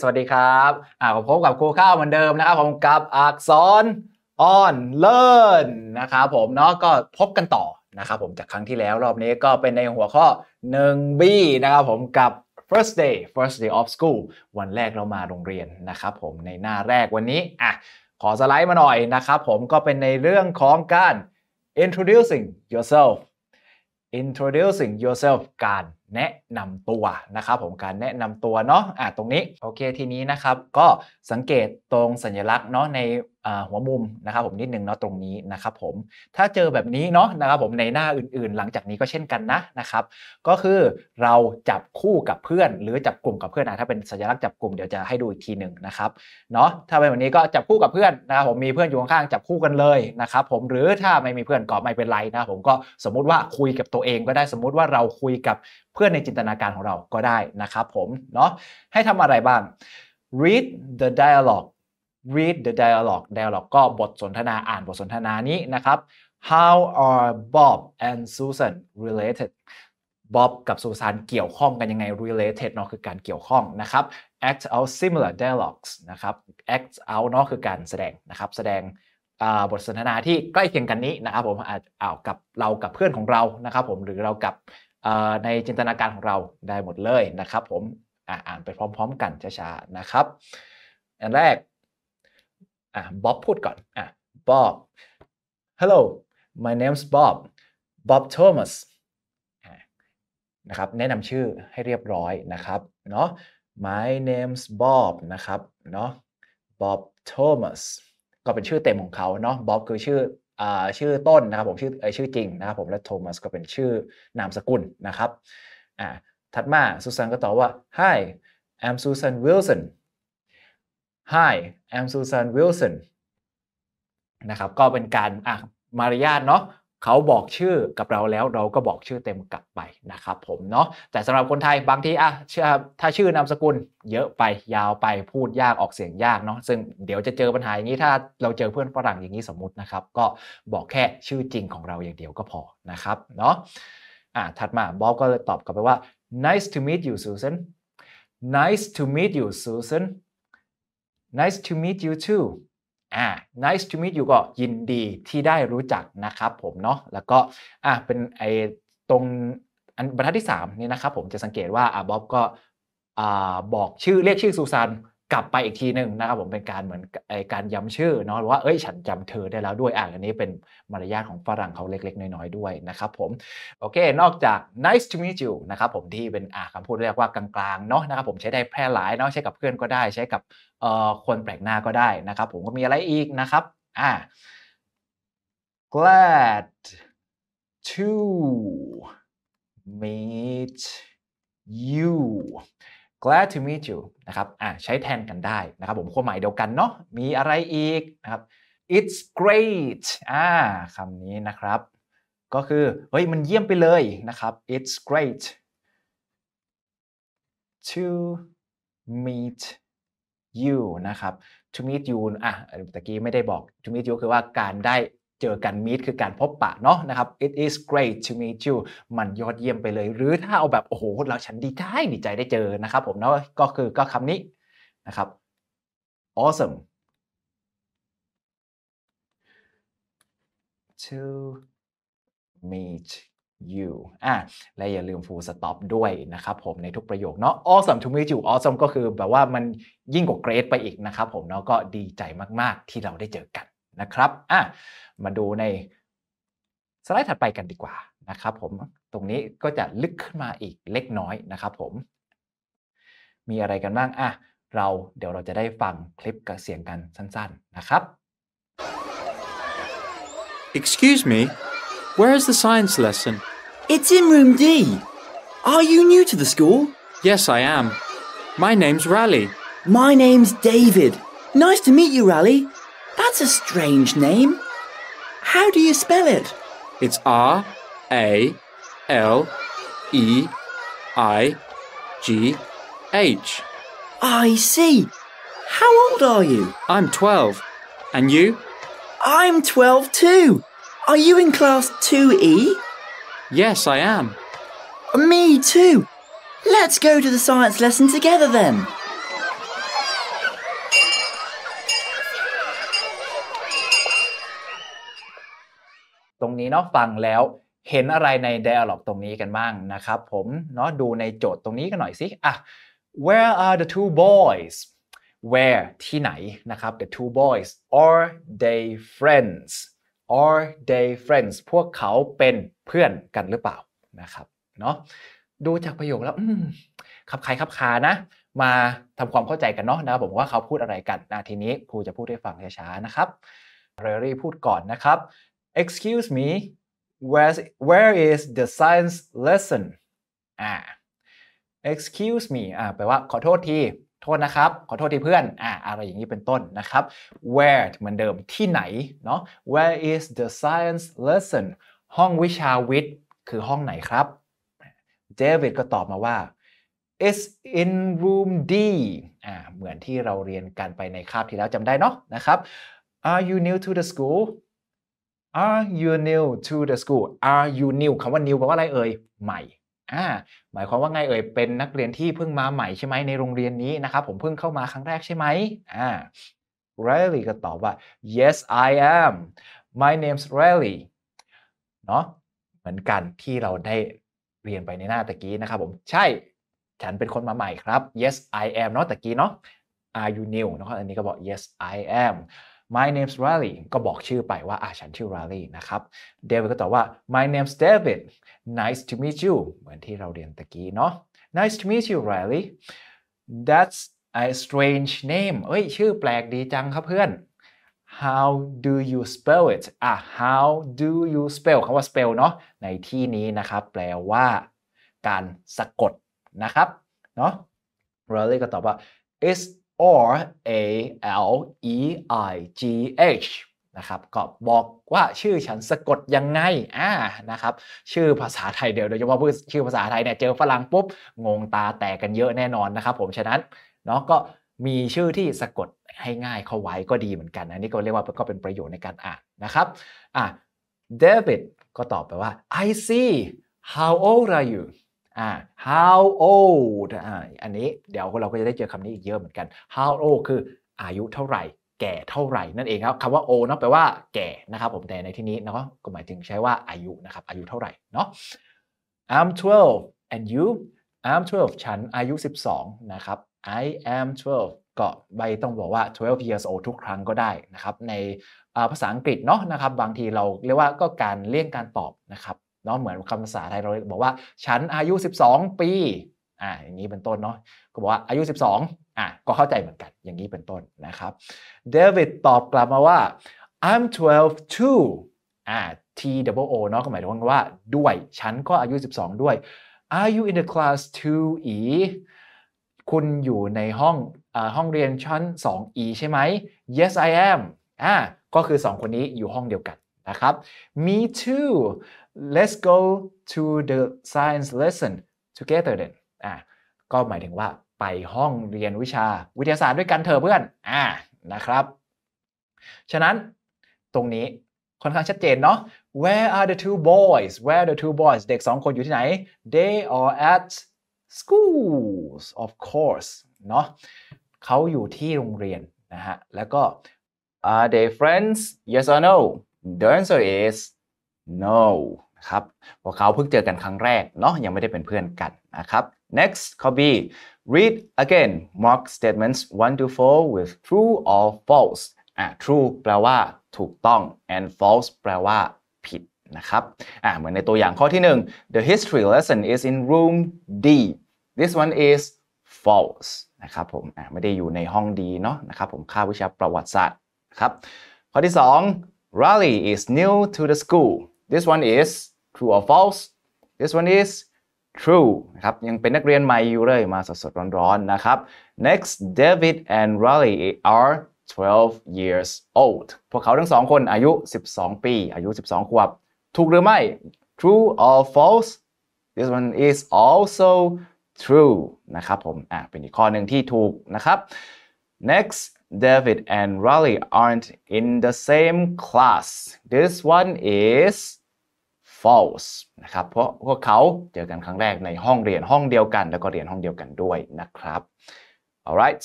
สวัสดีครับอ่าพบกับครูข้าวเหมือนเดิมนะครับผมกับอักษรออนเลิร์นนะครับผมเนาะก็พบกันต่อนะครับผมจากครั้งที่แล้วรอบนี้ก็เป็นในหัวข้อ 1B นะครับผมกับ first day first day of school วันแรกเรามาโรงเรียนนะครับผมในหน้าแรกวันนี้อ่ะขอสไลด์มาหน่อยนะครับผมก็เป็นในเรื่องของการ introducing yourself introducing yourself การ แนะนำตัวนะครับผมการแนะนำตัวเนาะอ่ะตรงนี้โอเคทีนี้นะครับ ก็สังเกตตรงสัญลักษณ์เนาะในหัวมุมนะครับ ผมนิดนึงเนาะตรงนี้นะครับผมถ้าเจอแบบนี้เนาะนะครับ ผมในหน้าอื่นๆ หลังจากนี้ก็เช่นกันนะนะครับก็คือเราจับคู่กับเพื่อน หรือจับกลุ่มกับเพื่อนนะถ้าเป็นสัญลักษณ์จับกลุ่มเดี๋ยวจะให้ดูอีกทีหนึ่งนะครับเนาะถ้าเป็นแบบนี้ก็จับคู่กับเพื่อนนะครับผมมีเพื่อนอยู่ข้างๆจับคู่กันเลยนะครับผมหรือถ้าไม่มีเพื่อนก็ไม่เป็นไรนะผมก็สมมุติว่าคุยกับตัวเองก็ได้สมมุติว่าเราคุยกับเพื่อนในจินตนาการของเรา ก็ได้นะครับผมเนาะให้ทำอะไรบ้าง read the dialogue read the dialogue dialogue ก็บทสนทนาอ่านบทสนทนานี้นะครับ how are Bob and Susan related Bob กับ Susan เกี่ยวข้องกันยังไง related เนาะคือการเกี่ยวข้องนะครับ act out similar dialogues นะครับ act out เนาะคือการแสดงนะครับแสดงบทสนทนาที่ใกล้เคียงกันนี้นะครับ ผมอาจอ้าวกับเรากับเพื่อนของเรา นะครับ ผมหรือเรากับในจินตนาการของเราได้หมดเลยนะครับ ผมอ่านไปพร้อมๆกันช้าๆ นะครับ อันแรกบ๊อบพูดก่อนอ่ะบ๊อบ hello my name's Bob Bob Thomas นะครับแนะนำชื่อให้เรียบร้อยนะครับเนาะ my name's Bob นะครับเนาะ Bob Thomas ก็เป็นชื่อเต็มของเขาเนาะ Bob คือชื่อชื่อต้นนะครับผมชื่อชื่อ จริงนะครับผมและโทมัสก็เป็นชื่อนามสกุลนะครับอ่าถัดมาซูซานก็ตอบว่า Hi I'm Susan Wilson Hi I'm Susan Wilson นะครับ ก็เป็นการอ่ะมารยาทเนาะเขาบอกชื่อกับเราแล้วเราก็บอกชื่อเต็มกลับไปนะครับผมเนาะแต่สำหรับคนไทยบางทีอ่ะถ้าชื่อนามสกุลเยอะไปยาวไปพูดยากออกเสียงยากเนาะซึ่งเดี๋ยวจะเจอปัญหาอย่างนี้ถ้าเราเจอเพื่อนฝรั่งอย่างนี้สมมตินะครับ ก็บอกแค่ชื่อจริงของเราอย่างเดียวก็พอนะครับเนาะอ่ะถัดมาบอบก็เลยตอบกลับไปว่า nice to meet you Susan nice to meet you Susan nice to meet you too ่า nice to meet you ก็ยินดีที่ได้รู้จักนะครับผมเนาะแล้วก็อ่าเป็นไอตรงอันบรรทัดที่3นี่นะครับผมจะสังเกตว่าอาบ๊อบก็อ่าบอกชื่อเรียกชื่อซูซานกลับไปอีกทีหนึ่งนะครับผมเป็นการเหมือนการย้ำชื่อเนาะว่าเอ้ยฉันจำเธอได้แล้วด้วย อ่ะอันนี้เป็นมารยาทของฝรั่งเขาเล็กๆ น้อยๆ ด้วยนะครับผมโอเคนอกจาก nice to meet you นะครับผมที่เป็นอ่ะคำพูดเรียกว่ากลางๆเนาะนะครับผมใช้ได้แพร่หลายเนาะใช้กับเพื่อนก็ได้ ใช้กับเอ่อคนแปลกหน้าก็ได้นะครับผมก็มีอะไรอีกนะครับอ่ะ glad to meet you glad to meet you นะครับ อ่ะใช้แทนกันได้นะครับ ผมความหมายเดียวกันเนาะ มีอะไรอีกนะครับ it's great อ่าคำนี้นะครับ ก็คือ เฮ้ย มันเยี่ยมไปเลยนะครับ it's great to meet you นะครับ to meet you อ่ะตะกี้ไม่ได้บอก to meet you คือว่าการได้เจอกันมีดคือการพบปะเนาะนะครับ it is great to meet you มันยอดเยี่ยมไปเลย หรือถ้าเอาแบบ โอ้โห เราฉันดีใจดีใจได้เจอนะครับ ผมเนาะก็คือก็คำนี้ นะครับ awesome to meet you อ่ะและอย่าลืม full stop ด้วยนะครับ ผมในทุกประโยคเนาะ awesome to meet you awesome ก็คือแบบว่ามันยิ่งกว่า great ไปอีกนะครับ ผมเนาะก็ดีใจมาก ๆ ที่เราได้เจอกันนะครับ อ่ะ มาดูในสไลด์ถัดไปกันดีกว่านะครับผม ตรงนี้ก็จะลึกขึ้นมาอีกเล็กน้อยนะครับผม มีอะไรกันบ้าง อ่ะ เราเดี๋ยวเราจะได้ฟังคลิปกับเสียงกันสั้นๆ นะครับ Excuse me where is the science lesson It's in room D Are you new to the school Yes I am My name's r a l l y My name's David Nice to meet you r a l l y That's a strange name. How do you spell it? It's R A L E I G H. I see. How old are you? I'm 12. And you? I'm 12 too. Are you in class 2E? Yes, I am. Me too. Let's go to the science lesson together then. รงนี้เนาะฟังแล้วเห็นอะไรใน dialog ตรงนี้กันบ้างนะครับผมเนาะดูในโจทย์ตรงนี้กันหน่อยสิอ่ะ where are the two boys where ที่ไหนนะครับ the two boys are they friends are they friends พวกเขาเป็นเพื่อนกันหรือเปล่านะครับเนาะดูจากประโยคแล้วขับใครขับคานะ มาทำความเข้าใจกันเนาะนะครับผมว่าเขาพูดอะไรกันนะทีนี้ครูจะพูดให้ฟังช้าๆนะครับเรอรี่พูดก่อนนะครับ excuse me where where is the science lesson อ่า excuse me อ่าแปลว่าขอโทษที โทษนะครับ ขอโทษทีเพื่อนอ่าอะไรอย่างนี้เป็นต้นนะครับ where เหมือนเดิม ที่ไหนเนาะ where is the science lesson ห้องวิชาวิทย์ คือห้องไหนครับเดวิดก็ตอบมาว่า is in room D อ่าเหมือนที่เราเรียนกันไปในคาบที่แล้วจำได้เนาะนะครับ are you new to the school Are you new to the school Are you new คำว่า new แปลว่าอะไรเอ่ย ใหม่ อ่า หมายความว่าไงเอ่ย เป็นนักเรียนที่เพิ่งมาใหม่ใช่ไหม ในโรงเรียนนี้นะครับ ผมเพิ่งเข้ามาครั้งแรกใช่ไหมอ่า Riley ก็ตอบว่า yes I am my name's Riley เนาะเหมือนกันที่เราได้เรียนไปในหน้าตะกี้นะครับผม ใช่ ฉันเป็นคนมาใหม่ครับ yes I am เนาะตะกี้เนาะ are you new นะครับอันนี้ก็บอก yes I am my name's Riley ก็บอกชื่อไปว่าอาฉันชื่อ Riley นะครับ David ก็ตอบว่า my name's David nice to meet you เหมือนที่เราเรียนตะกี้เนาะ nice to meet you Riley that's a strange name เอ้ย ชื่อแปลกดีจังครับเพื่อน how do you spell it อ่ะ how do you spell คำว่า spell เนาะ ในที่นี้นะครับแปลว่า การสะกดนะครับ เนาะ Riley ก็ตอบว่า it's or a l e i g h นะครับ ก็บอกว่าชื่อฉันสะกดยังไงอ่านะครับ ชื่อภาษาไทยเดียวโดยเฉพาะชื่อภาษาไทยเนี่ยเจอฝรั่งปุ๊บ งงตาแตกกันเยอะแน่นอนนะครับผม ฉะนั้นเนาะก็มีชื่อที่สะกดให้ง่ายเข้าไว้ก็ดีเหมือนกันนะ นี่ก็เรียกว่าก็เป็นประโยชน์ในการอ่านนะครับ อ่ะเดวิดก็ตอบไปว่า I see how old are you อ่า how old อ่าอันนี้เดี๋ยวเราก็จะได้เจอคำนี้อีกเยอะเหมือนกัน how old คืออายุเท่าไหร่ แก่เท่าไหร่ นั่นเองครับคำว่า old เนาะแปลว่าแก่นะครับ ผมแต่ในที่นี้เนาะก็หมายถึงใช้ว่าอายุนะครับ อายุเท่าไหร่เนาะ I'm 12 and you I'm 12ฉันอายุ 12 นะครับ I am 12 ก็ใบต้องบอกว่า 12 years old ทุกครั้งก็ได้นะครับ ในภาษาอังกฤษเนาะนะครับบางทีเราเรียกว่าก็การเลี่ยงการตอบนะครับเนาะเหมือนคำภาษาไทยเราบอกว่า ฉันอายุ 12 ปีอ่าอย่างนี้เป็นต้นเนาะก็บอกว่าอายุ 12อ่ะก็เข้าใจเหมือนกันอย่างนี้เป็นต้นนะครับเดวิดตอบกลับมาว่า I'm 12 too อ่า T d o u b l O เนาะก็หมายถึงว่าด้วย ฉันก็อายุ 12 ด้วย Are you in the class 2E คุณอยู่ในห้องอห้องเรียนชั้น 2E ใช่ไหม Yes I am อ่าก็คือ 2 คนนี้อยู่ห้องเดียวกันนะครับ me too let's go to the science lesson together then อ่ะก็หมายถึงว่าไปห้องเรียนวิชาวิทยาศาสตร์ด้วยกันเถอะเพื่อนอ่านะครับ ฉะนั้นตรงนี้ค่อนข้างชัดเจนเนาะ where are the two boys where the two boys เด็กสองคนอยู่ที่ไหน they are at schools of course เนาะเขาอยู่ที่โรงเรียนนะฮะ แล้วก็ are they friends yes or no The answer is no นะครับพวกเขาเพิ่งเจอกันครั้งแรกเนาะยังไม่ได้เป็นเพื่อนกันนะครับ next ข้อ B read again mark statements 1 to 4 with true or false อ่ะ true แปลว่า ถูกต้อง and false แปลว่าผิด นะครับอ่ะเหมือนในตัวอย่างข้อที่ 1 the history lesson is in room D this one is false นะครับ ผมอ่ไม่ได้อยู่ในห้องดีเนาะนะครับ ผมค่าวิชาประวัติศาสตร์ครับ ข้อที่ 2 Riley is new to the school. This one is true or false. This one is true นะครับ ยังเป็นนักเรียนใหม่อยู่เลยมาสดๆร้อนๆ นะครับ Next David and Riley are 12 years old พวกเขาทั้งสองคนอายุ 12 ปี อายุ 12 ขวบ ถูกหรือไม่ True or false This one is also true นะครับผม อ่ะ เป็นอีกข้อหนึ่งที่ถูกนะครับ Next David and r a l e h aren't in the same class. This one is false นะครับ เพราะพวกเขาเจอกันครั้งแรกในห้องเรียนห้องเดียวกัน แล้วก็เรียนห้องเดียวกันด้วยนะครับ alright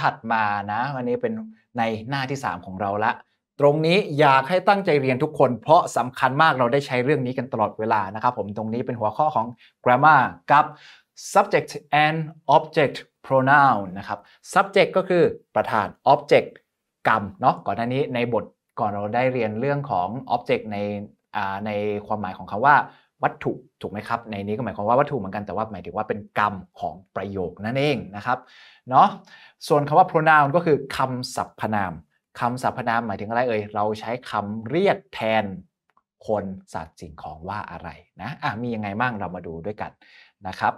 ถัดมานะ วันนี้เป็นในหน้าที่ 3 ของเราละ ตรงนี้อยากให้ตั้งใจเรียนทุกคน เพราะสำคัญมากเราได้ใช้เรื่องนี้กันตลอดเวลานะครับผม ตรงนี้เป็นหัวข้อของ grammar กับ subject and object pronoun นะครับ subject ก็คือประธาน object กรรม เนาะก่อนหน้านี้ในบทก่อนเราได้เรียนเรื่องของ object ในในความหมายของคำว่าวัตถุถูกไหมครับในนี้ก็หมายความว่าวัตถุเหมือนกันแต่ว่า หมายถึงว่าเป็นกรรมของประโยคนั่นเองนะครับ เนาะส่วนคำว่า pronoun ก็คือคำสรรพนาม คำสรรพนามหมายถึงอะไรเอ่ย เราใช้คำเรียกแทนคนสัตว์สิ่งของว่าอะไรนะ อ่ะ มียังไงบ้างเรามาดูด้วยกันนะครับ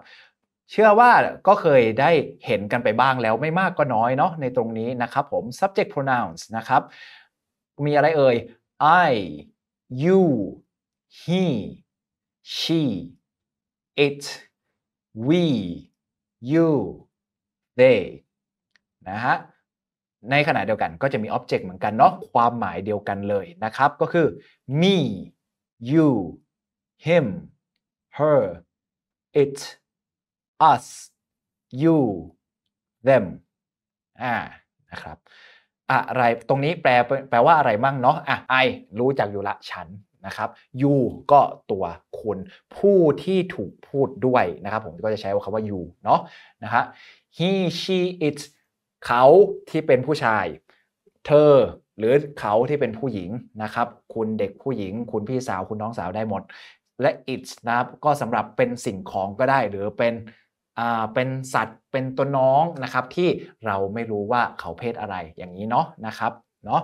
เชื่อว่าก็เคยได้เห็นกันไปบ้างแล้วไม่มากก็น้อยเนาะในตรงนี้นะครับผม subject pronouns นะครับ มีอะไรเอ่ย I you he she it we you they นะฮะในขณะเดียวกันก็จะมี object เหมือนกันเนาะความหมายเดียวกันเลยนะครับก็คือ me you him her it us you them อ่า นะครับ อะไร ตรงนี้แปลแปลว่าอะไรบ้างเนาะ อ่ะ I รู้จักอยู่ละฉันนะครับ you ก็ตัวคุณ ผู้ที่ถูกพูดด้วยนะครับผมก็จะใช้คำว่า you เนาะ นะฮะ he she it เขาที่เป็นผู้ชาย เธอหรือเขาที่เป็นผู้หญิงนะครับ คุณเด็กผู้หญิง คุณพี่สาว คุณน้องสาวได้หมด และ it นะครับ ก็สำหรับเป็นสิ่งของก็ได้ หรือเป็นเป็นสัตว์เป็นตัวน้องนะครับ ที่เราไม่รู้ว่าเขาเพศอะไรอย่างนี้ เนาะนะครับเนาะ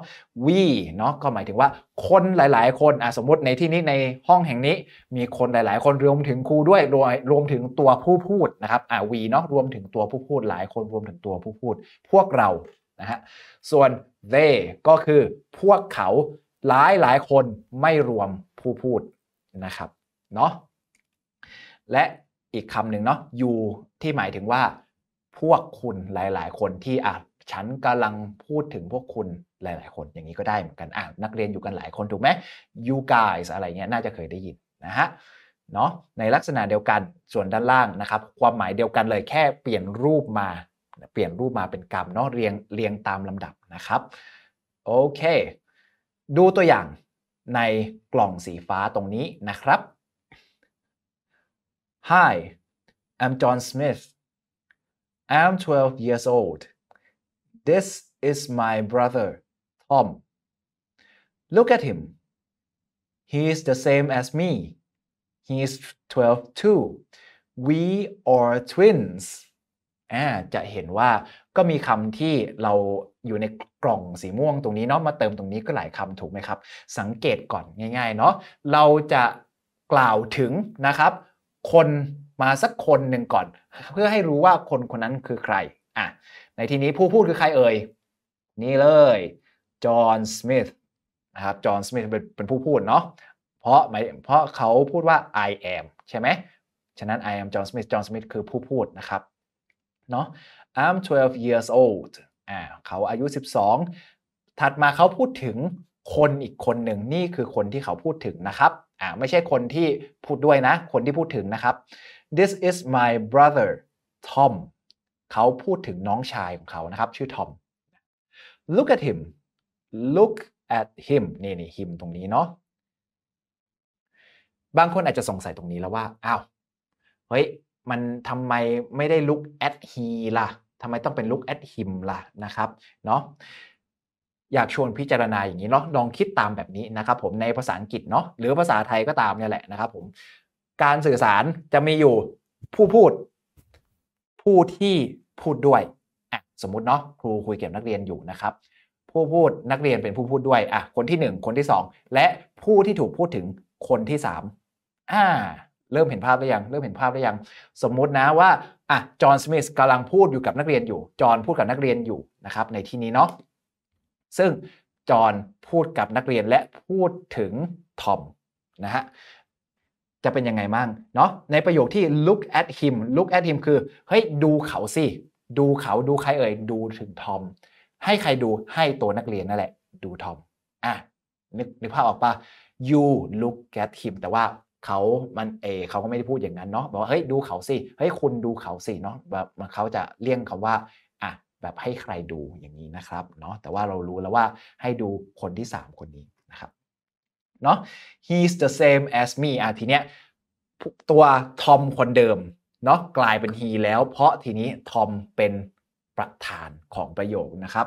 วีเนาะก็หมายถึงว่า คนหลาย ๆ คนอ่ะสมมติในที่นี้ในห้องแห่งนี้มีคนหลาย ๆ คนรวมถึงครูด้วยรวมรวมถึงตัวผู้พูดนะครับอ่ะเนาะรวมถึงตัวผู้พูดหลายคนรวมถึงตัวผู้พูดพวกเรานะฮะส่วน they ก็คือ พวกเขาหลายหลายคนไม่รวมผู้พูดนะครับเนาะและอีกคำหนึ่งเนาะ you ที่หมายถึงว่าพวกคุณหลายๆ คนที่อ่ะฉันกำลังพูดถึงพวกคุณหลาย ๆ คน อย่างนี้ก็ได้เหมือนกันอ่ะนักเรียนอยู่กันหลายคนถูกไหม you guys อะไรเงี้ยน่าจะเคยได้ยินนะฮะเนาะในลักษณะเดียวกันส่วนด้านล่างนะครับ ความหมายเดียวกันเลยแค่เปลี่ยนรูปมาเปลี่ยนรูปมาเป็นกรรมเนาะเรียงเรียงตามลำดับนะครับ โอเค ดูตัวอย่างในกล่องสีฟ้าตรงนี้นะครับ Hi, I'm John Smith. I'm 12 years old. This is my brother, Tom. Look at him. He is the same as me. He is 12 too. We are twins. จะเห็นว่าก็มีคำที่เราอยู่ในกล่องสีม่วงตรงนี้เนาะมาเติมตรงนี้ก็หลายคำถูกไหมครับ สังเกตก่อนง่าย ๆ เนาะเราจะกล่าวถึงนะครับคนมาสักคนหนึ่งก่อน เพื่อให้รู้ว่าคนคนนั้นคือใครอ่ะในที่นี้ผู้พูดคือใครเอ่ยนี่เลยจอห์นสมิธนะครับจอห์นสมิธเป็นผู้พูดเนาะเพราะเพราะเขาพูดว่า I am ใช่ไหม ฉะนั้น I am John Smith John Smith คือผู้พูดนะครับเนาะ I'm 12 years old อ่าเขาอายุ 12 ถัดมาเขาพูดถึงคนอีกคนหนึ่งนี่คือคนที่เขาพูดถึงนะครับอ่าไม่ใช่คนที่พูดด้วยนะ คนที่พูดถึงนะครับ this is my brother Tom เขาพูดถึงน้องชายของเขานะครับ ชื่อ Tom look at him look at him นี่นี่ him ตรงนี้เนาะบางคนอาจจะสงสัยตรงนี้แล้วว่าอ้าวเฮ้ยมันทำไมไม่ได้ look at he ล่ะทำไมต้องเป็น look at him ล่ะนะครับเนาะอยากชวนพิจารณาอย่างนี้เนาะ ลองคิดตามแบบนี้นะครับผมในภาษาอังกฤษเนาะ หรือภาษาไทยก็ตามเนี่ยแหละนะครับผม การสื่อสารจะมีอยู่ผู้พูดผู้ที่พูดด้วย สมมติเนาะครูคุยเก็บนักเรียนอยู่นะครับ ผู้พูดนักเรียนเป็นผู้พูดด้วย อ่ะคนที่ 1 คนที่ 2 และผู้ที่ถูกพูดถึงคนที่3อ่าเริ่มเห็นภาพหรือยัง เริ่มเห็นภาพหรือยัง สมมุตินะว่า อ่ะจอห์นสมิธกำลังพูดอยู่กับนักเรียนอยู่ จอห์นพูดกับนักเรียนอยู่นะครับในที่นี้เนาะซึ่งจอห์นพูดกับนักเรียนและพูดถึงทอมนะฮะ จะเป็นยังไงบ้างเนาะในประโยคที่ look at him look at him คือเฮ้ยดูเขาสิ ดูเขาดูใครเอ่ย ดูถึงทอมให้ใครดูให้ตัวนักเรียน นั่นแหละ ดูทอมอ่ะนึกนึกภาพออกปะ you look at him แต่ว่าเขามันเอเขาก็ไม่ได้พูดอย่างนั้นเนาะบอกว่าเฮ้ยดูเขาสิเฮ้ยคุณดูเขาสิเนาะแบบเขาจะเลี่ยงคำว่าแบบให้ใครดูอย่างนี้นะครับเนาะแต่ว่าเรารู้แล้วว่าให้ดูคนที่ 3 คนนี้นะครับเนาะ he's the same as me อ่ะทีเนี้ยตัวทอมคนเดิมเนาะกลายเป็น he แล้วเพราะทีนี้ทอมเป็นประธานของประโยคนะครับ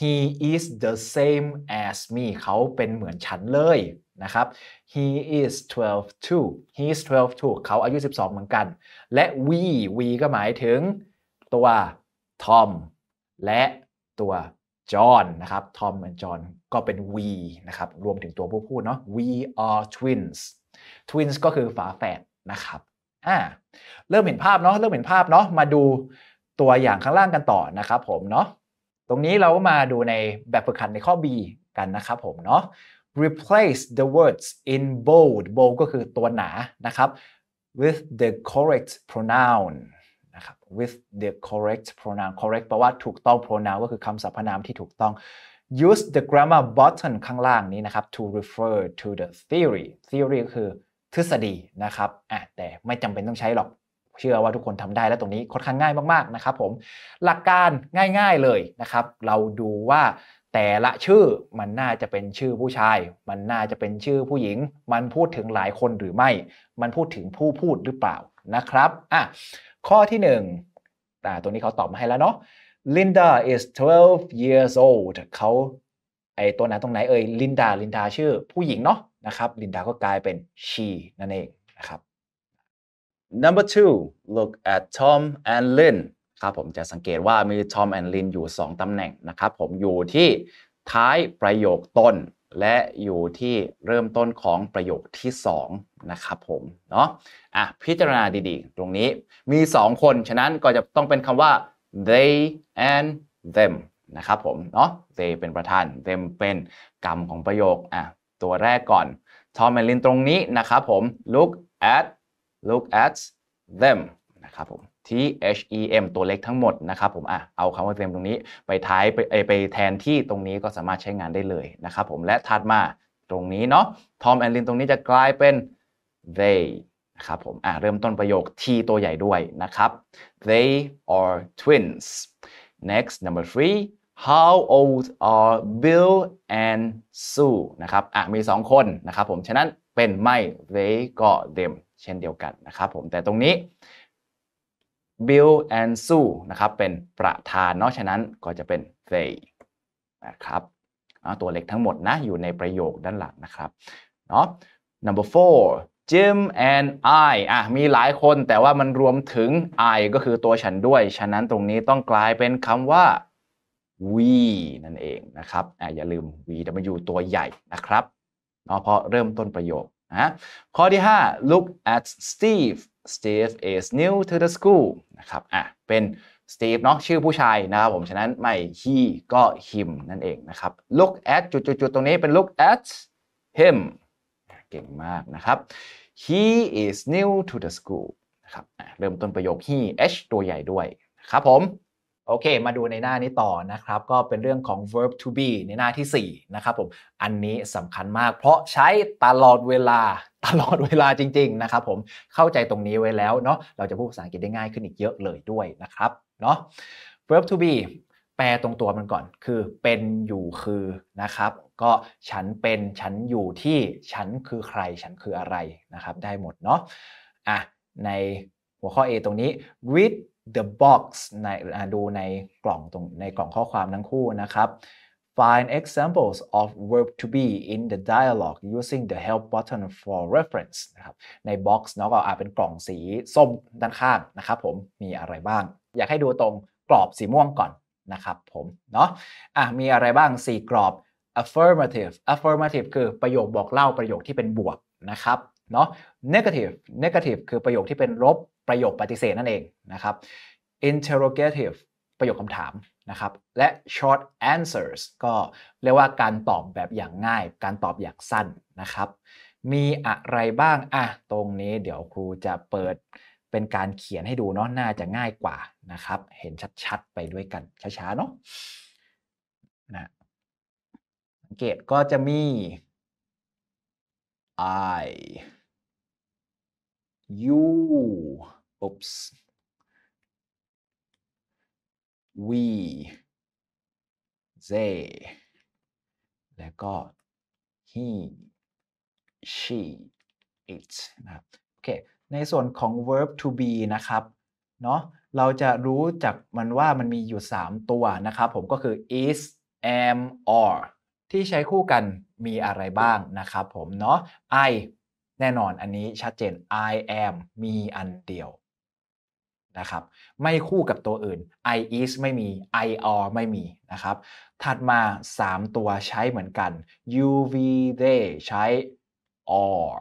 he is the same as me เขาเป็นเหมือนฉันเลยนะครับ he is 12 too he is 12 too เขาอายุ 12 เหมือนกัน และ we we ก็หมายถึงตัวทอมและตัวจอห์นนะครับ ทอมและจอห์นก็เป็น we นะครับ รวมถึงตัวผู้พูดเนาะ We are twins twins ก็คือฝาแฝดนะครับอ่าเริ่มเห็นภาพเนาะเริ่มเห็นภาพเนาะมาดูตัวอย่างข้างล่างกันต่อนะครับผมเนาะตรงนี้เราก็มาดูในแบบฝึกหัดในข้อ B กันนะครับผมเนาะ replace the words in bold bold ก็คือตัวหนานะครับ with the correct pronoun ะครับ with the correct pronoun correct แปลว่าถูกต้อง pronoun ก็คือคำสรรพนามที่ถูกต้อง use the grammar button ข้างล่างนี้นะครับ to refer to the theory theory ก็คือทฤษฎีนะครับอ่ะแต่ไม่จำเป็นต้องใช้หรอก เชื่อว่าทุกคนทำได้และตรงนี้ค่อนข้างง่ายมากๆนะครับผม หลักการง่ายๆเลยนะครับ เราดูว่าแต่ละชื่อมันน่าจะเป็นชื่อผู้ชาย มันน่าจะเป็นชื่อผู้หญิง มันพูดถึงหลายคนหรือไม่ มันพูดถึงผู้พูดหรือเปล่านะครับอ่ะข้อที่1นึ่งตัวนี้เขาตอบมาให้แล้วเนาะ Linda is 12 years old เขาไอตัวนั้นตรงไหนเอ่ย Linda Linda ชื่อผู้หญิงเนาะนะครับ Linda ก็กลายเป็น she นั่นเองนะครับ number two look at Tom and Lynn ครับผมจะสังเกตว่ามี Tom and Lynn อยู่2ตำแหน่งนะครับผมอยู่ที่ท้ายประโยคต้นและอยู่ที่เริ่มต้นของประโยคที่ 2 นะครับผมเนาะอ่ะพิจารณาดีๆ ตรงนี้มี 2 คน ฉะนั้นก็จะต้องเป็นคำว่า they and them นะครับผมเนาะ they เป็นประธาน them เป็นกรรมของประโยคอ่ะตัวแรกก่อนทอมแมนลินตรงนี้นะครับผม look at look at them นะครับผม T H E M ตัวเล็กทั้งหมดนะครับผมอ่ะเอาคำว่าเต็มตรงนี้ ไปท้ายไปไปแทนที่ตรงนี้ก็สามารถใช้งานได้เลยนะครับผมและถัดมาตรงนี้เนาะ Tom and Lynn ตรงนี้จะกลายเป็น they นะครับผมอ่ะเริ่มต้นประโยค T ตัวใหญ่ด้วยนะครับ they are twins next number three how old are Bill and Sue นะครับอ่ะมี 2 คนนะครับผม ฉะนั้นเป็นไม่ they ก็ them เช่นเดียวกันนะครับผมแต่ตรงนี้ build and sue นะครับ เป็นประธานเนาะฉะนั้นก็จะเป็น they นะครับตัวเล็กทั้งหมดนะ อยู่ในประโยคด้านหลังนะครับเนาะ number four Jim and I อ่ะมีหลายคนแต่ว่ามันรวมถึง I ก็คือตัวฉันด้วย ฉะนั้นตรงนี้ต้องกลายเป็นคำว่า we นั่นเองนะครับอ่ะอย่าลืม we ่ตัวใหญ่นะครับเนาะเพราะเริ่มต้นประโยคนะข้อที่ 5 look at Steve Steve is new to the school นะครับ อ่ะ เป็น Steve เนาะชื่อผู้ชายนะครับผม ฉะนั้นไม่ he ก็ him นั่นเองนะครับ look at จุดๆตรงนี้เป็น look at him เก่งมากนะครับ he is new to the school นะครับเริ่มต้นประโยค he h ตัวใหญ่ด้วย ครับผมโอเค มาดูในหน้านี้ต่อนะครับ ก็เป็นเรื่องของ verb to be ในหน้าที่4นะครับผม อันนี้สำคัญมากเพราะใช้ตลอดเวลาตลอดเวลาจริงๆนะครับผม เข้าใจตรงนี้ไว้แล้วเนาะ เราจะพูดภาษาอังกฤษได้ง่ายขึ้นอีกเยอะเลยด้วยนะครับ เนาะ verb to be แปลตรงตัวมันก่อน คือเป็นอยู่คือนะครับ ก็ฉันเป็นฉันอยู่ที่ฉันคือใคร ฉันคืออะไรนะครับได้หมดเนาะอ่ะในหัวข้อ A ตรงนี้ with the box ในดูในกล่องตรงในกล่องข้อความทั้งคู่นะครับ Find examples of verb to be in the dialogue using the help button for reference นะครับใน box เนาะก็อาจเป็นกล่องสีส้มด้านข้างนะครับผมมีอะไรบ้าง อยากให้ดูตรงกรอบสีม่วงก่อนนะครับผมเนาะอ่ะมีอะไรบ้าง 4 กรอบ affirmative affirmative คือประโยคบอกเล่า ประโยคที่เป็นบวกนะครับเนาะ negative negative คือประโยคที่เป็นลบประโยคปฏิเสธนั่นเองนะครับ interrogative ประโยคคำถามนะครับ และ short answers ก็เรียกว่าการตอบแบบอย่างง่าย การตอบอย่างสั้นนะครับ มีอะไรบ้างอ่ะตรงนี้เดี๋ยวครูจะเปิดเป็นการเขียนให้ดูเนาะ น่าจะง่ายกว่านะครับ เห็นชัดๆไปด้วยกัน ช้าๆ เนาะ นะ สังเกตก็จะมี I you oops we they แล้วก็ he she it นะครับโอเค ในส่วนของ verb to be นะครับเนาะเราจะรู้จากมันว่ามันมีอยู่ 3 ตัวนะครับ ผมก็คือ is am or ที่ใช้คู่กันมีอะไรบ้างนะครับผมเนาะ I แน่นอนอันนี้ชัดเจน I am มีอันเดียวนะครับไม่คู่กับตัวอื่น i is ไม่มี i or ไม่มีนะครับ ถัดมา 3 ตัวใช้เหมือนกัน uv they ใช้ or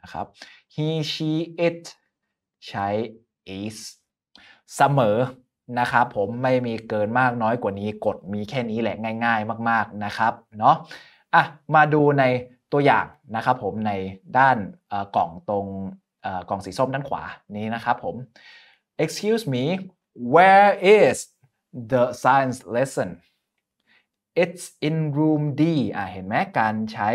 นะครับ he she it ใช้ is เสมอนะครับผมไม่มีเกินมากน้อยกว่านี้กฎมีแค่นี้แหละ ง่ายๆมากๆนะครับเนาะอ่ะมาดูในตัวอย่างนะครับผมในด้านกล่องตรงกล่องสีส้มด้านขวานี้นะครับผม Excuse me where is the science lesson it's in room D อ่เห็นไหม การใช้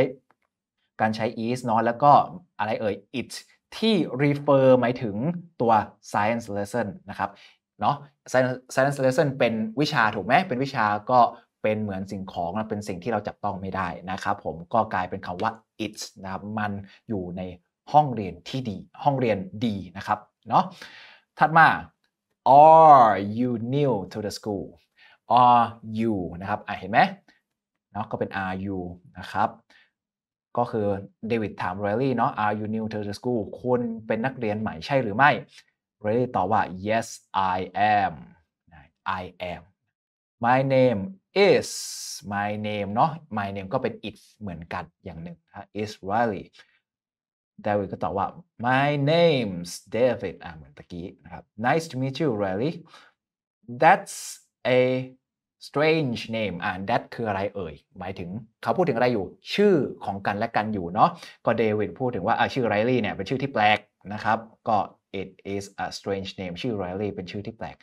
การใช้ is นนอยแล้วก็อะไรเอ่ย it ที่ refer หมายถึงตัว science lesson นะครับ เนาะ science lesson เป็นวิชาถูกไหม เป็นวิชาก็เป็นเหมือนสิ่งของนะเป็นสิ่งที่เราจับต้องไม่ได้นะครับผมก็กลายเป็นคำว่า it นะครับมันอยู่ในห้องเรียนที่ดี ห้องเรียนดีนะครับ เนาะถัดมา are you new to the school are you นะครับเห็นไหมเนาะก็เป็น are you นะครับ ก็คือเดวิดถามเรลลี่เนาะ are you new to the school คุณเป็นนักเรียนใหม่ใช่หรือไม่เรลลี่ตอบว่า yes I am I am my name is my name เนาะ my name ก็เป็น it เหมือนกันอย่างหนึ่ง is Riley ดวิดก็ตอบว่า my name's David อ่าเหมือนตะกี้นะครับ nice to meet you really that's a strange name อ่า that คืออะไรเอ่ย หมายถึงเขาพูดถึงอะไรอยู่ ชื่อของกันและกันอยู่เนาะ ก็เดวิดพูดถึงว่าชื่อไรลี่เนี่ยเป็นชื่อที่แปลกนะครับ ก็ it is a strange name ชื่อไรลี่เป็นชื่อที่แปลก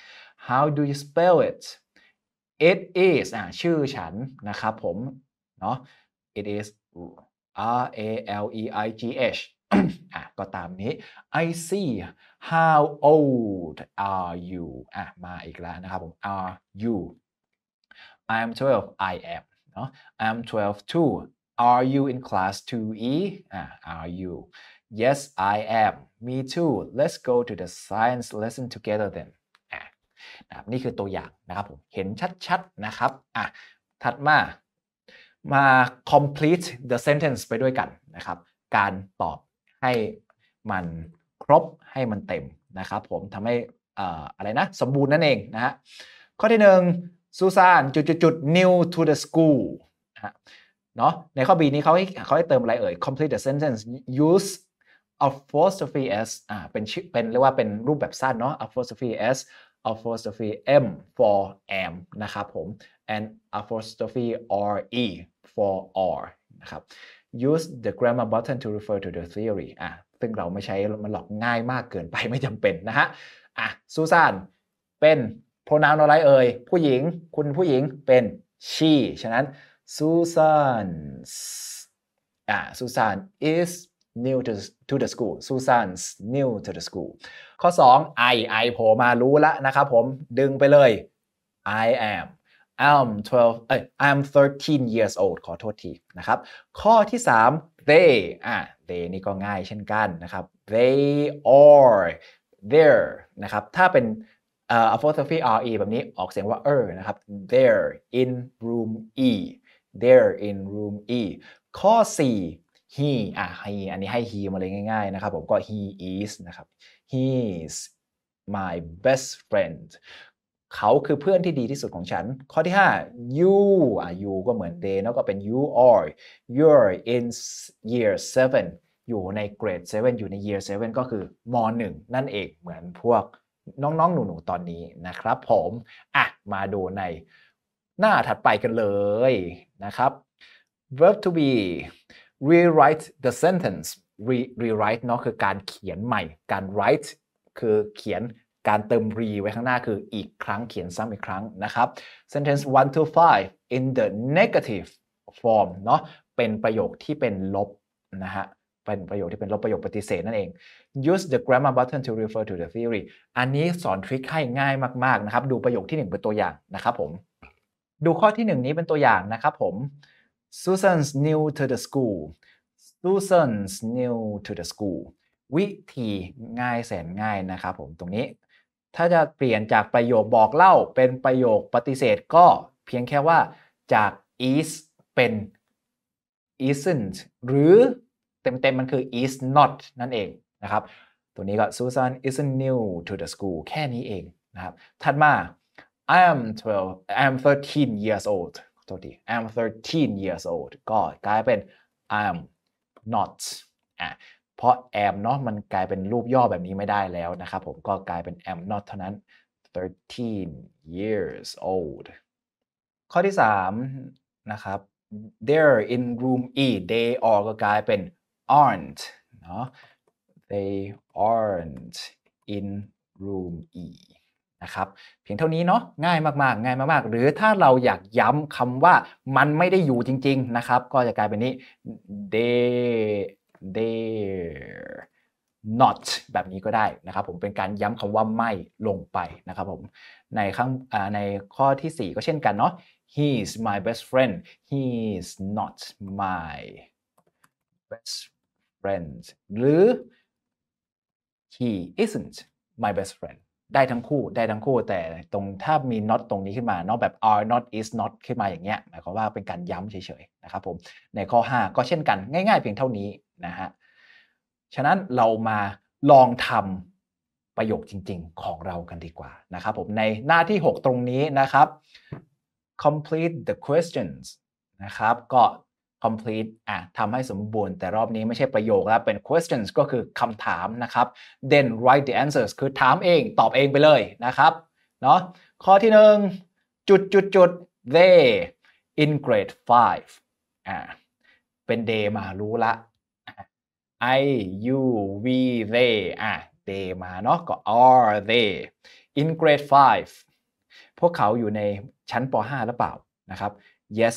how do you spell it it is อ่าชื่อฉันนะครับผมเนาะ it is R A L E I G H อ่ะก็ตามนี้ I see how old are you อ่ะมาอีกแล้วนะครับผม are you I'm a 12 I am เนาะ I'm 12 too Are you in class 2E อ่ะ Are you Yes I am Me too Let's go to the science lesson together then อ่ะนะนี่คือตัวอย่างนะครับผม เห็นชัดๆนะครับอ่ะถัดมามา complete the sentence ไปด้วยกันนะครับ การตอบให้มันครบให้มันเต็มนะครับผมทำให้อะไรนะ สมบูรณ์นั่นเองนะฮะข้อที่หนึ่งซูซานจุดจุดจุด new to the school นะเนาะในข้อ B นี้เขาให้เขาให้เติมอะไรเอ่ย complete the sentence use apostrophe s อ่าเป็นเป็นเรียกว่าเป็นรูปแบบสั้นเนาะ apostrophe s apostrophe m for am นะครับผม and apostrophe r e for r นะครับ use the grammar button to refer to the theory อ่ะ ซึ่งเราไม่ใช้ มันหลอกง่ายมากเกินไปไม่จำเป็นนะฮะอ่ะซูซานเป็น pronoun อะไรเอ่ย ผู้หญิงคุณผู้หญิงเป็น she ฉะนั้น Susan อ่า Susan is new to to the school Susan's new to the school ข้อ 2 I I โผล่มารู้แล้วนะครับผม ดึงไปเลย I am I'm 12เอ้ย I'm 13 years old ขอโทษที นะครับ ข้อที่ 3 they อ่ะ they นี่ก็ง่ายเช่นกันนะครับ they are there นะครับ ถ้าเป็นเอ apostrophe re แบบนี้ออกเสียงว่า er นะครับ t h e r e in room e t h e r e in room e ข้อ 4 he อ่ะ he อันนี้ให้ he มาเลยง่ายๆ นะครับ ผมก็ he is นะครับ he's my best friend เขาคือเพื่อนที่ดีที่สุดของฉัน ข้อที่ 5 you อ่ะ you ก็เหมือน they แล้วก็เป็น you are you're in year 7 อยู่ในเซเว่7อยู่ใน year 7 ก็คือม .1 นั่นเองเหมือนพวกน้อง ๆ หนู ๆ ตอนนี้นะครับ ผม อ่ะ มาดูในหน้าถัดไปกันเลยนะครับ verb to be rewrite the sentence Re rewrite เนาะคือการเขียนใหม่ การ write คือเขียนการเติมรีไว้ข้างหน้าคืออีกครั้งเขียนซ้ำอีกครั้งนะครับ sentence 1 to 5 in the negative form เนาะเป็นประโยคที่เป็นลบนะฮะ เป็นประโยคที่เป็นลบประโยคปฏิเสธนั่นเอง use the grammar button to refer to the theory อันนี้สอนทริคให้ง่ายมากๆนะครับดูประโยคที่1เป็นตัวอย่างนะครับผม ดูข้อที่1นี้เป็นตัวอย่างนะครับผม Susan's new to the school Susan's new to the school วิธีง่ายแสนง่ายนะครับผม ตรงนี้ถ้าจะเปลี่ยนจากประโยคบอกเล่าเป็นประโยคปฏิเสธก็เพียงแค่ว่าจาก is เป็น isn't หรือเต็มๆ มันคือ is not นั่นเองนะครับ ตัวนี้ก็ Susan isn't new to the school แค่นี้เองนะครับ ถัดมา I am 12 I am 13 years old ตัวดี I am 13 years old ก็กลายเป็น I am not เพราะแอมเนาะมันกลายเป็นรูปย่อแบบนี้ไม่ได้แล้วนะครับผมก็กลายเป็นแอมนาะเท่านั้น 13 years old ข้อที่3นะครับ they're in room E they are ก็กลายเป็น aren't เนาะ they aren't in room E นะครับเพียงเท่านี้เนาะง่ายมากๆ ง่ายมากๆ หรือถ้าเราอยากย้ำคำว่ามันไม่ได้อยู่จริงๆนะครับก็จะกลายเป็นนี้ they there not แบบนี้ก็ได้นะครับผมเป็นการย้ำคำว่าไม่ลงไปนะครับผมในข้างในข้อที่ 4 ก็เช่นกันเนาะ he is my best friend he is not my best friend หรือ he isn't my best friend ได้ทั้งคู่ได้ทั้งคู่แต่ตรงถ้ามี not ตรงนี้ขึ้นมา not แบบ are not is not ขึ้นมาอย่างเงี้ยหมายความว่าเป็นการย้ำเฉยๆนะครับผมในข้อ 5 ก็เช่นกันง่ายๆ เพียงเท่านี้นะฮะฉะนั้นเรามาลองทำประโยคจริงๆของเรากันดีกว่านะครับผมในหน้าที่ 6 ตรงนี้นะครับ complete the questions นะครับก็ complete อ่ะทำให้สมบูรณ์ แต่รอบนี้ไม่ใช่ประโยคแล้วเป็น questions ก็คือคำถามนะครับ then write the answers คือถามเอง ตอบเองไปเลยนะครับ เนาะข้อที่หนึ่ง จุดจุดจุด they in grade 5อ่าเป็น day มารู้ละ I you we they อ่ะ d a y มาเนาะก็ are they in grade 5 พวกเขาอยู่ในชั้นป .5 หรือเปล่า นะครับ yes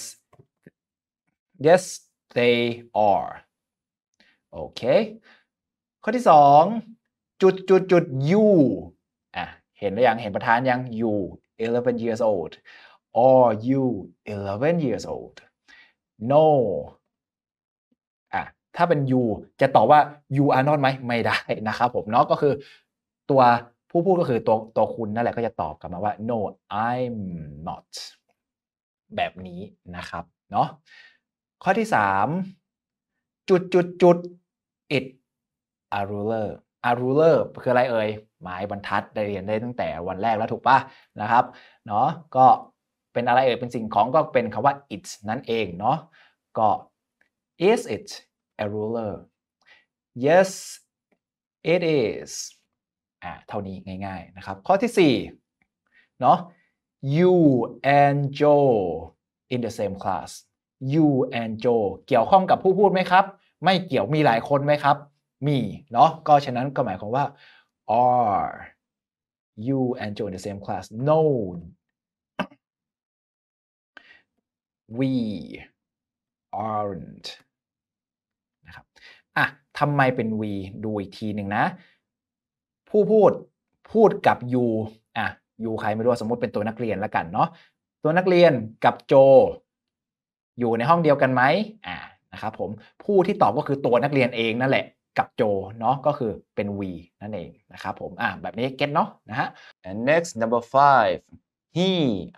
Yes they are โอเค ข้อที่สองจุดจุดจุด you อ่ะเห็นหรือยังเห็นประธานยัง you 11 years old are you 11 years old no อ่ะถ้าเป็น you จะตอบว่า you are not ไหม ไม่ได้นะครับ ผม เนาะก็คือ ตัวผู้พูดก็คือตัวตัวคุณนั่นแหละ ก็จะตอบกลับมาว่า no I'm not แบบนี้นะครับเนาะข้อที่ 3 จุดจุดจุด it a ruler a ruler คืออะไรเอ่ยหมายบรรทัดได้เรียนได้ตั้งแต่วันแรกแล้วถูกปะนะครับเนาะก็เป็นอะไรเอ่ยเป็นสิ่งของก็เป็นคำว่า it นั่นเองเนาะก็ is it a ruler yes it is อ่าเท่านี้ ง่าย ๆ นะครับ ข้อที่4เนาะ you and Joe in the same class you and Joe เกี่ยวข้องกับผู้พูดไหมครับ ไม่เกี่ยวมีหลายคนไหมครับ มี เนาะก็ฉะนั้นก็หมายความว่า are you and Joe in the same class no we aren't นะครับ อ่ะ ทำไมเป็น we ดูอีกทีหนึ่งนะ ผู้พูดพูดกับ you อ่ะ you ใครไม่รู้ สมมติเป็นตัวนักเรียนแล้วกันเนาะ ตัวนักเรียนกับโจอยู่ในห้องเดียวกันไหมอ่า นะครับผม ผู้ที่ตอบก็คือตัวนักเรียนเองนั่นแหละ กับโจเนาะก็คือเป็น V นั่นเองนะครับผม อ่าแบบนี้เก็ตเนาะ นะฮะ and next number five he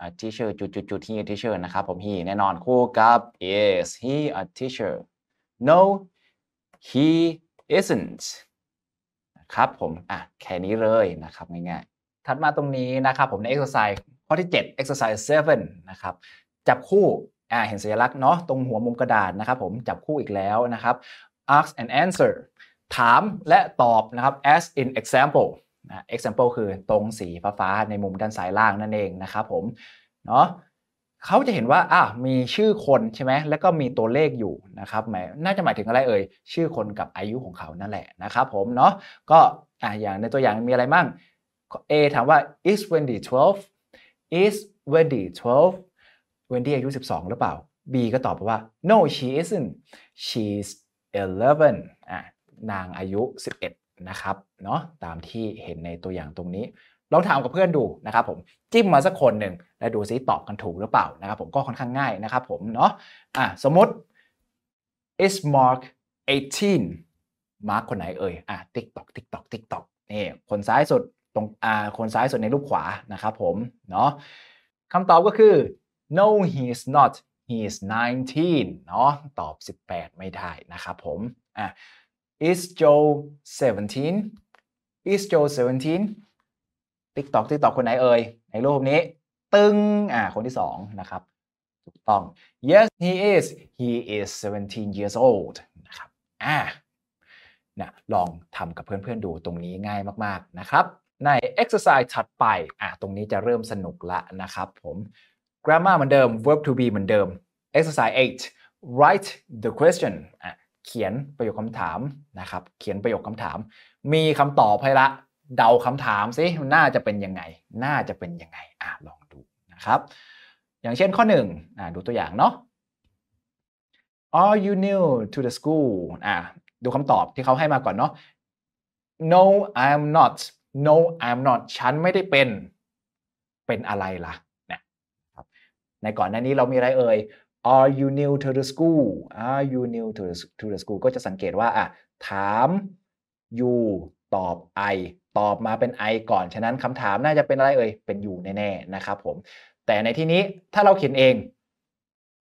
a teacher จุดจุดจุด he a teacher นะครับผม he แน่นอนคู่กับ is he a teacher no he isn't นะครับผม อ่ะแค่นี้เลยนะครับง่ายๆ ถัดมาตรงนี้นะครับผมใน exercise ข้อที่ 7 exercise 7 นะครับ จับคู่่าเห็นสัญลักษณ์เนาะตรงหัวมุมกระดาษนะครับผมจับคู่อีกแล้วนะครับ ask and answer ถามและตอบนะครับ as in example example คือตรงสีฟ้าในมุมด้านซ้ายล่างนั่นเองนะครับผมเนาะเขาจะเห็นว่าอ่ะมีชื่อคนใช่ไหมแล้วก็มีตัวเลขอยู่นะครับหมายน่าจะหมายถึงอะไรเอ่ยชื่อคนกับอายุของเขานั่นแหละนะครับผมเนาะก็อ่ะอย่างในตัวอย่างมีอะไรบ้าง A ถามว่า is Wendy 12 is Wendy 12เวนดี้อายุ 12 หรือเปล่า B ก็ตอบว่า no she isn't she's 11อ่ะนางอายุ 11 นะครับเนาะตามที่เห็นในตัวอย่างตรงนี้ ลองถามกับเพื่อนดูนะครับผม จิ้มมาสักคนหนึ่งแล้วดูซิตอบกันถูกหรือเปล่านะครับผมก็ค่อนข้างง่ายนะครับผมเนาะอ่ะสมมติ is mark 18 mark คนไหนเอ่ยอ่ะติ๊กตอกติ๊กตอกติ๊กตอกนี่คนซ้ายสุดตรงอ่าคนซ้ายสุดในรูปขวานะครับผมเนาะคำตอบก็คือ no he is not he is 19 เนาะตอบ 18 ไม่ได้นะครับผมอ่ะ is Joe 17 is Joe 17 TikTok TikTok คนไหนเอ่ย ในรูปนี้ ตึงอ่ะคนที่ 2 นะครับถูกต้อง yes he is he is 17 years old นะครับอ่ะนะลองทำกับเพื่อน ๆ ดูตรงนี้ง่ายมาก ๆ นะครับ ใน exercise ถัดไปอ่ะตรงนี้จะเริ่มสนุกละนะครับผม grammar เหมือนเดิม verb to be เหมือนเดิม exercise 8 write the question เขียนประโยคคำถามนะครับ เขียนประโยคคำถาม มีคำตอบให้ละเดาคำถามสิน่าจะเป็นยังไง น่าจะเป็นยังไงอ่ะลองดูนะครับ อย่างเช่นข้อหนึ่งอ่ะดูตัวอย่างเนาะ Are you new to the school อ่ะดูคำตอบที่เขาให้มาก่อนเนาะ No I'm not No I'm not ฉันไม่ได้เป็น เป็นอะไรล่ะในก่อนหน้านี้เรามีอะไรเอ่ย are you new to the school are you new to the, to the school ก็จะสังเกตว่าอ่ะถาม you ตอบ I ตอบมาเป็น I ก่อน ฉะนั้นคำถามน่าจะเป็นอะไรเอ่ย เป็น you แน่ๆ นะครับผม แต่ในที่นี้ถ้าเราเขียนเอง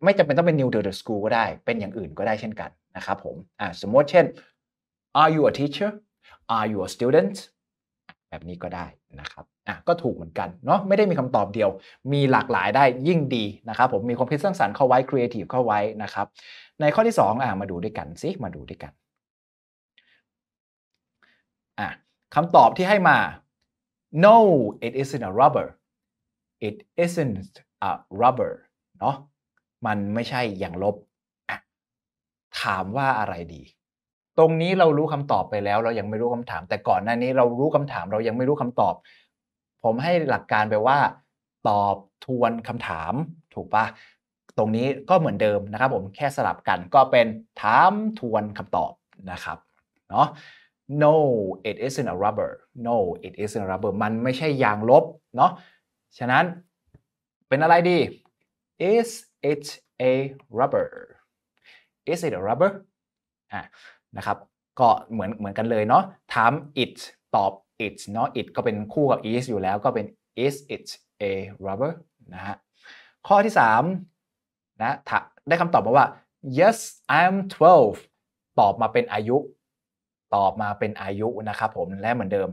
ไม่จำเป็นต้องเป็น new to the school ก็ได้ เป็นอย่างอื่นก็ได้เช่นกันนะครับผมอ่ะสมมติเช่น are you a teacher are you a student แบบนี้ก็ได้นะครับอ่ะก็ถูกเหมือนกันเนาะไม่ได้มีคำตอบเดียว มีหลากหลายได้ยิ่งดีนะครับ ผมมีความคิดสร้างสรรค์เข้าไว้ครีเอทีฟเข้าไว้นะครับ ในข้อที่2อ่ะมาดูด้วยกันซิมาดูด้วยกันอ่ะคำตอบที่ให้มา no it isn't a rubber it isn't a rubber เนาะมันไม่ใช่อย่างลบ ถามว่าอะไรดีตรงนี้เรารู้คำตอบไปแล้วเรายังไม่รู้คำถาม แต่ก่อนหน้านี้เรารู้คำถามเรายังไม่รู้คำตอบ ผมให้หลักการไปว่า ตอบทวนคำถามถูกปะตรงนี้ก็เหมือนเดิมนะครับผมแค่สลับกันก็เป็นถามทวนคำตอบนะครับเนาะ no it isn't a rubber no it isn't a rubber มันไม่ใช่ยางลบเนาะฉะนั้นเป็นอะไรดี is it a rubber is it a rubber อ่ะนะครับก็เหมือนเหมือนกันเลยเนาะถาม it ตอบ it เนาะ it ก็เป็นคู่กับ is อยู่แล้วก็เป็น is it a rubber นะฮะข้อที่3นะถได้คำตอบมาว่า yes I'm 12 ตอบมาเป็นอายุ ตอบมาเป็นอายุนะครับผมและเหมือนเดิม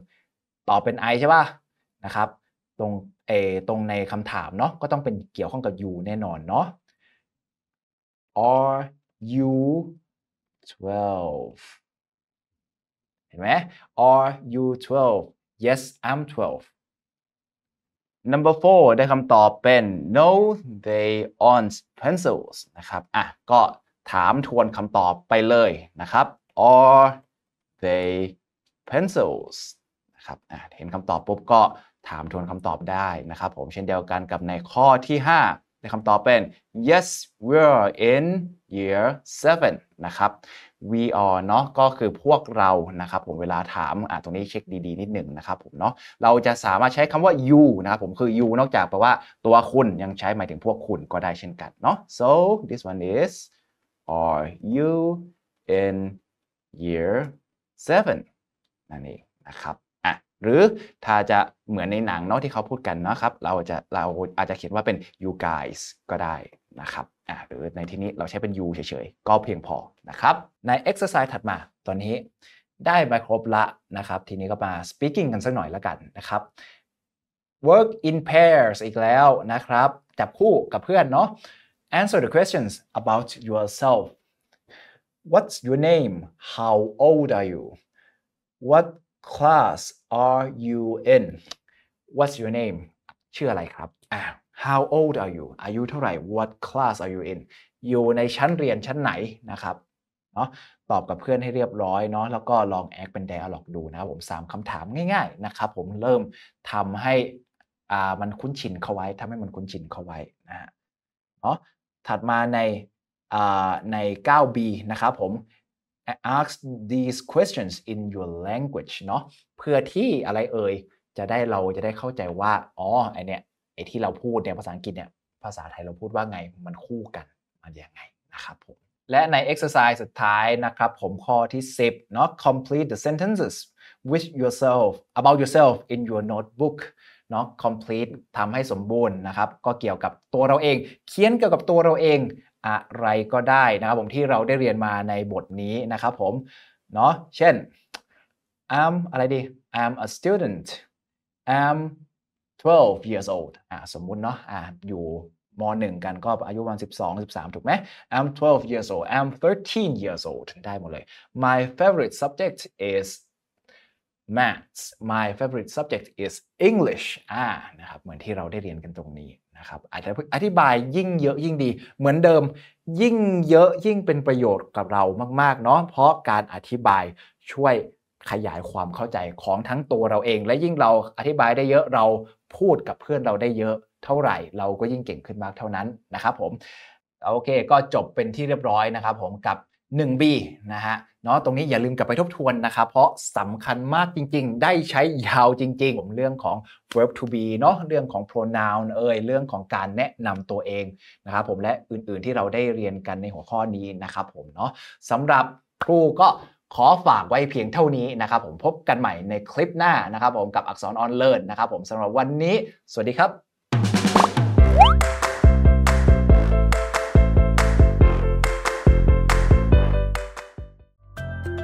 ตอบเป็น I ใช่ป่ะนะครับตรงเอตรงในคำถามเนาะก็ต้องเป็นเกี่ยวข้องกับ you แน่นอนเนาะ are you 12เห็นไหม are you 12 yes I'm 12 number four ได้คำตอบเป็น no they aren't pencils นะครับอ่ะก็ถามทวนคำตอบไปเลยนะครับ are they pencils นะครับอ่ะเห็นคำตอบปุ๊บก็ถามทวนคำตอบได้นะครับ ผมเช่นเดียวกันกับในข้อที่ 5นะคำตอบเป็น yes we are in year seven นะครับ we are เนาะก็คือพวกเรานะครับ ผมเวลาถามอ่ะตรงนี้เช็คดี ๆ นิดหนึ่งนะครับผม เนาะเราจะสามารถใช้คำว่า you นะครับผมคือ you นอกจากแปลว่าตัวคุณยังใช้หมายถึงพวกคุณก็ได้เช่นกัน เนาะ so this one is are you in year seven นั่นเองนะครับหรือถ้าจะเหมือนในหนังเนาะที่เขาพูดกันนะครับเราจะเราอาจจะเขียนว่าเป็น you guys ก็ได้นะครับอ่าหรือในที่นี้เราใช้เป็น you เฉยๆ ก็เพียงพอนะครับ ใน exercise ถัดมาตอนนี้ได้มาครบละนะครับทีนี้ก็มา speaking กันสักหน่อยละกันนะครับ work in pairs อีกแล้วนะครับ จับคู่กับเพื่อนเนาะ answer the questions about yourself what's your name how old are you what class are you in what's your name ชื่ออะไรครับ how old are you อายุเท่าไหร่ what class are you in อยู่ในชั้นเรียนชั้นไหนนะครับ เนาะตอบกับเพื่อนให้เรียบร้อยเนาะ แล้วก็ลองแอคเป็น d ด a l ล็อกดูนะครับผม 3คำถามง่ายๆนะครับผมเริ่มทำให้อ่ามันคุ้นชินเขาไว้ทำให้มันคุ้นชินเขาไว้นะฮะ เนาะถัดมาในอ่าใน 9B นะครับผม ask these questions in your language เนาะเพื่อที่อะไรเอ่ยจะได้เราจะได้เข้าใจว่าอ๋อไอเนี้ยไอที่เราพูดเนี่ยภาษาอังกฤษเนี่ยภาษาไทยเราพูดว่าไงมันคู่กันมันยังไงนะครับผมและใน exercise สุดท้ายนะครับผมข้อที่ 10นาะ complete the sentences with yourself about yourself in your notebook เนาะ complete ทำให้สมบูรณ์นะครับ ก็เกี่ยวกับตัวเราเอง เขียนเกี่ยวกับตัวเราเองอะไรก็ได้นะครับผมที่เราได้เรียนมาในบทนี้นะครับผมเนาะเช่น I'm อะไรดี I'm a student I'm 12 years old อ่าสมมุติเนาะอ่าอยู่ม1กันก็อายุวัน12 13 ถูกไหม I'm 12 years old I'm 13 years old ได้หมดเลย My favorite subject is maths my favorite subject is English อ่านะครับเหมือนที่เราได้เรียนกันตรงนี้ะครับอาจจะอธิบายยิ่งเยอะยิ่งดี เหมือนเดิมยิ่งเยอะยิ่งเป็นประโยชน์กับเรามากๆเนาะเพราะการอธิบายช่วยขยายความเข้าใจของทั้งตัวเราเองและยิ่งเราอธิบายได้เยอะเราพูดกับเพื่อนเราได้เยอะเท่าไหร่ เราก็ยิ่งเก่งขึ้นมากเท่านั้นนะครับผมโอเค ก็จบเป็นที่เรียบร้อยนะครับผมกับ 1B นะฮะเนาะตรงนี้อย่าลืมกลับไปทบทวนนะครับเพราะสำคัญมากจริง ๆ ได้ใช้ยาวจริง ๆ ผมเรื่องของ verb to be เนาะเรื่องของ pronoun เอ่ยเรื่องของการแนะนำตัวเองนะครับผมและอื่นๆที่เราได้เรียนกันในหัวข้อนี้นะครับผมเนาะสำหรับครูก็ขอฝากไว้เพียงเท่านี้นะครับผมพบกันใหม่ในคลิปหน้านะครับผมกับอักษรออนเลิร์นนะครับผมสำหรับวันนี้ สวัสดีครับ